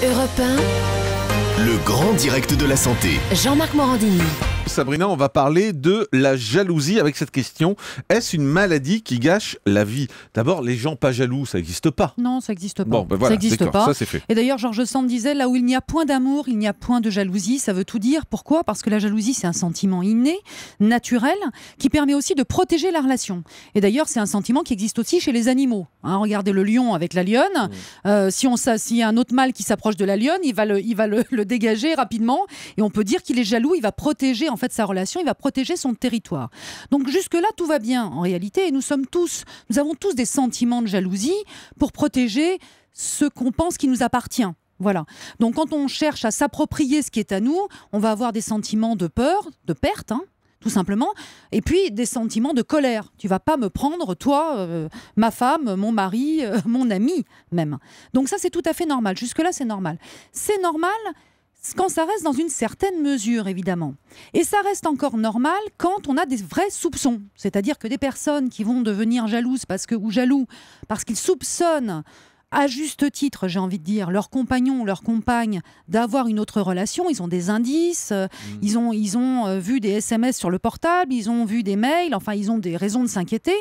Europe Le grand direct de la santé. Jean-Marc Morandini. Sabrina, on va parler de la jalousie avec cette question. Est-ce une maladie qui gâche la vie D'abord, les gens pas jaloux, ça n'existe pas. Non, ça n'existe ben pas. ça n'existe Et d'ailleurs, Georges Sand disait là où il n'y a point d'amour, il n'y a point de jalousie. Ça veut tout dire. Pourquoi Parce que la jalousie, c'est un sentiment inné, naturel, qui permet aussi de protéger la relation. Et d'ailleurs, c'est un sentiment qui existe aussi chez les animaux. Hein, regardez le lion avec la lionne. Mmh. Euh, si on s'il y a un autre mâle qui s'approche de la lionne, il va le, il va dégager rapidement, et on peut dire qu'il est jaloux. Il va protéger en fait sa relation, il va protéger son territoire. Donc jusque-là, tout va bien en réalité, et nous sommes tous, nous avons tous des sentiments de jalousie pour protéger ce qu'on pense qui nous appartient. Voilà. Donc quand on cherche à s'approprier ce qui est à nous, on va avoir des sentiments de peur, de perte, hein, tout simplement, et puis des sentiments de colère. Tu vas pas me prendre, toi, euh, ma femme, mon mari, euh, mon ami, même. Donc ça, c'est tout à fait normal. Jusque-là, c'est normal. C'est normal quand ça reste dans une certaine mesure, évidemment. Et ça reste encore normal quand on a des vrais soupçons. C'est-à-dire que des personnes qui vont devenir jalouses parce que, ou jaloux parce qu'ils soupçonnent à juste titre, j'ai envie de dire, leurs compagnons, leurs compagne, d'avoir une autre relation. Ils ont des indices, euh, mm. ils ont, ils ont euh, vu des SMS sur le portable, ils ont vu des mails, enfin, ils ont des raisons de s'inquiéter.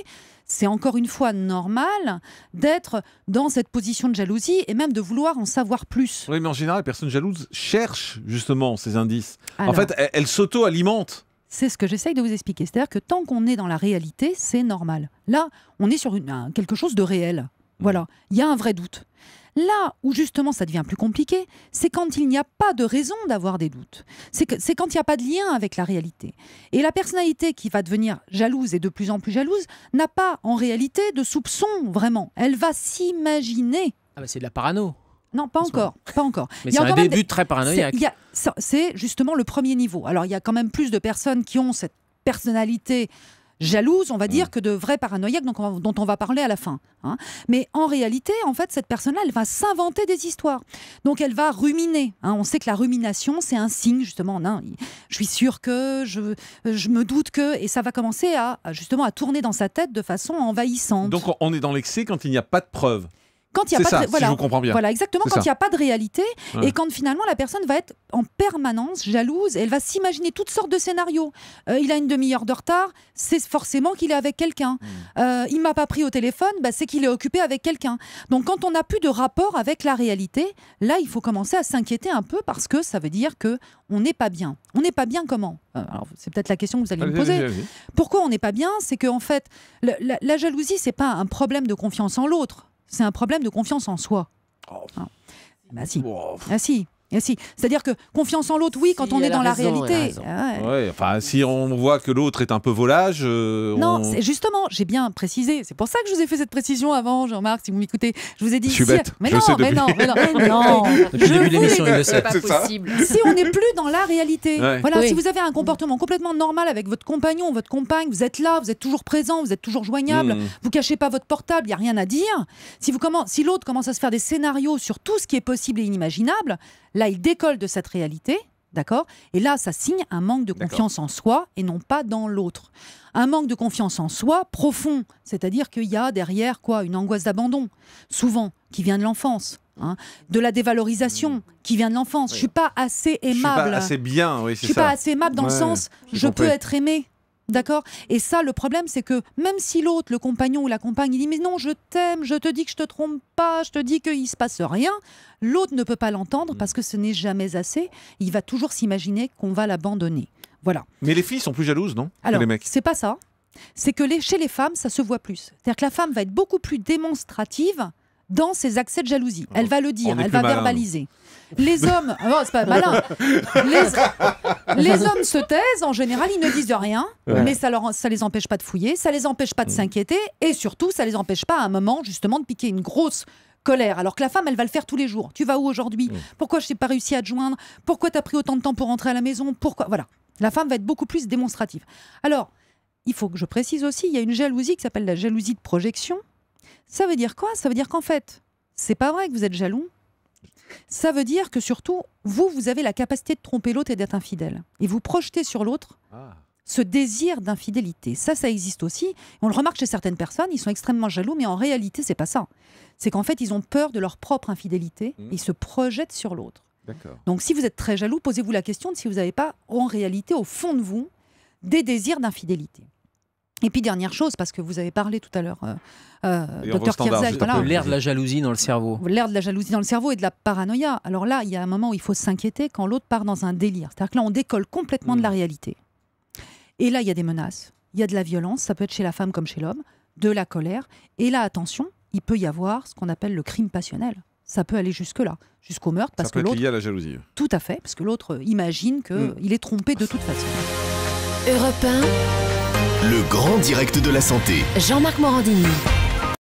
C'est encore une fois normal d'être dans cette position de jalousie et même de vouloir en savoir plus. Oui, mais en général, les personnes jalouses cherchent justement ces indices. en fait, elles, s'auto-alimentent. C'est ce que j'essaye de vous expliquer. C'est-à-dire que tant qu'on est dans la réalité, c'est normal. Là, on est sur quelque chose de réel. Voilà, il y a un vrai doute. Là où justement ça devient plus compliqué, c'est quand il n'y a pas de raison d'avoir des doutes. C'est quand il n'y a pas de lien avec la réalité. Et la personnalité qui va devenir jalouse et de plus en plus jalouse n'a pas en réalité de soupçon vraiment. Elle va s'imaginer. Ah ben c'est de la parano. Non, pas encore, pas encore. Mais c'est un début très paranoïaque. C'est justement le premier niveau. Alors il y a quand même plus de personnes qui ont cette personnalité jalouse, on va mm. dire, que de vrais paranoïaques dont on va parler à la fin. Hein. Mais en réalité, en fait, cette personne-là, elle va s'inventer des histoires. Donc elle va ruminer. Hein. On sait que la rumination, c'est un signe, justement. je suis sûr que, je, me doute que, et ça va commencer à justement à tourner dans sa tête de façon envahissante. Donc on est dans l'excès quand il n'y a pas de preuves quand il y a pas si je voilà exactement quand il n'y a pas de réalité et quand finalement la personne va être en permanence jalouse elle va s'imaginer toutes sortes de scénarios euh, il a une demi-heure de retard c'est forcément qu'il est avec quelqu'un hmm. euh, il m'a pas pris au téléphone bah, c'est qu'il est occupé avec quelqu'un donc quand on n'a plus de rapport avec la réalité là il faut commencer à s'inquiéter un peu parce que ça veut dire que on n'est pas bien on n'est pas bien comment euh, c'est peut-être la question que vous allez me poser pourquoi on n'est pas bien c'est qu'en en fait la, la jalousie c'est pas un problème de confiance en l'autre c'est un problème de confiance en soi. Oh. Ah. Bah, ah. si. Ah si. C'est-à-dire que confiance en l'autre, oui, quand on est dans la, réalité. Ah enfin, si on voit que l'autre est un peu volage. Euh, non, justement, j'ai bien précisé. C'est pour ça que je vous ai fait cette précision avant, Jean-Marc, si vous m'écoutez. Je vous ai dit. si... Mais, non, mais, non, mais non, je début l'émission, il le Si on n'est plus dans la réalité, voilà, si vous avez un comportement complètement normal avec votre compagnon, votre compagne, vous êtes là, vous êtes toujours présent, vous êtes toujours joignable, hmm. vous cachez pas votre portable, il n'y a rien à dire. Si, vous si l'autre commence à se faire des scénarios sur tout ce qui est possible et inimaginable, Là, il décolle de cette réalité. D'accord Et là, ça signe un manque de confiance en soi et non pas dans l'autre. Un manque de confiance en soi profond, c'est-à-dire qu'il y a derrière quoi Une angoisse d'abandon, souvent, qui vient de l'enfance. Hein. de la dévalorisation hmm. qui vient de l'enfance. Je suis pas assez aimable. Je suis pas assez bien, oui, Je suis pas assez aimable dans le sens je peux être aimé. D'accord Et ça, le problème, c'est que même si l'autre, le compagnon ou la compagne, il dit Mais non, je t'aime, je te dis que je te trompe pas, je te dis qu'il ne se passe rien, l'autre ne peut pas l'entendre mm. parce que ce n'est jamais assez. Il va toujours s'imaginer qu'on va l'abandonner. Voilà. Mais les filles sont plus jalouses, non Alors, les c'est pas ça. C'est que chez les femmes, ça se voit plus. C'est-à-dire que la femme va être beaucoup plus démonstrative dans ses accès de jalousie. Elle va le dire, elle va verbaliser. Les hommes, oh, c'est pas malin. Les... hommes se taisent, en général, ils ne disent rien, mais ça, leur, ça les empêche pas de fouiller, ça les empêche pas de mm. s'inquiéter, et surtout, ça les empêche pas à un moment, justement, de piquer une grosse colère. Alors que la femme, elle va le faire tous les jours. Tu vas où aujourd'hui mm. Pourquoi je n'ai pas réussi à te joindre Pourquoi tu as pris autant de temps pour rentrer à la maison Pourquoi Voilà. La femme va être beaucoup plus démonstrative. Alors, il faut que je précise aussi, il y a une jalousie qui s'appelle la jalousie de projection. Ça veut dire quoi Ça veut dire qu'en fait, c'est pas vrai que vous êtes jaloux. Ça veut dire que surtout, vous, vous avez la capacité de tromper l'autre et d'être infidèle. Et vous projetez sur l'autre ah. ce désir d'infidélité. Ça, ça existe aussi. On le remarque chez certaines personnes, ils sont extrêmement jaloux, mais en réalité, c'est pas ça. C'est qu'en fait, ils ont peur de leur propre infidélité, et mmh. ils se projettent sur l'autre. Donc si vous êtes très jaloux, posez-vous la question de si vous n'avez pas, en réalité, au fond de vous, des désirs d'infidélité. Et puis dernière chose, parce que vous avez parlé tout à l'heure, euh, euh, docteur Il l'air de la jalousie dans le cerveau. L'air de la jalousie dans le cerveau et de la paranoïa. Alors là, il y a un moment où il faut s'inquiéter quand l'autre part dans un délire. C'est-à-dire que là, on décolle complètement de la hmm. réalité. Et là, il y a des menaces, il y a de la violence, ça peut être chez la femme comme chez l'homme, de la colère. Et là, attention, il peut y avoir ce qu'on appelle le crime passionnel ça peut aller jusque-là, jusqu'au meurtre. Parce que la jalousie. Tout à fait, parce que l'autre imagine qu'il hmm. est trompé de toute façon. Europe 1. Le grand direct de la santé. Jean-Marc Morandini.